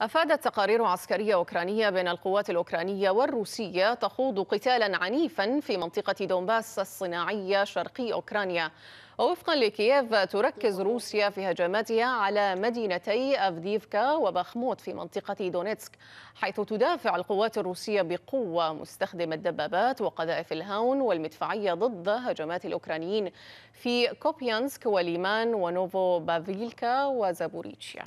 أفادت تقارير عسكرية أوكرانية بين القوات الأوكرانية والروسية تخوض قتالا عنيفا في منطقة دونباس الصناعية شرقي أوكرانيا ووفقا لكييف تركز روسيا في هجماتها على مدينتي أفديفكا وبخموت في منطقة دونيتسك حيث تدافع القوات الروسية بقوة مستخدمة الدبابات وقذائف الهاون والمدفعية ضد هجمات الأوكرانيين في كوبيانسك وليمان ونوفو بافيلكا وزابوريتشيا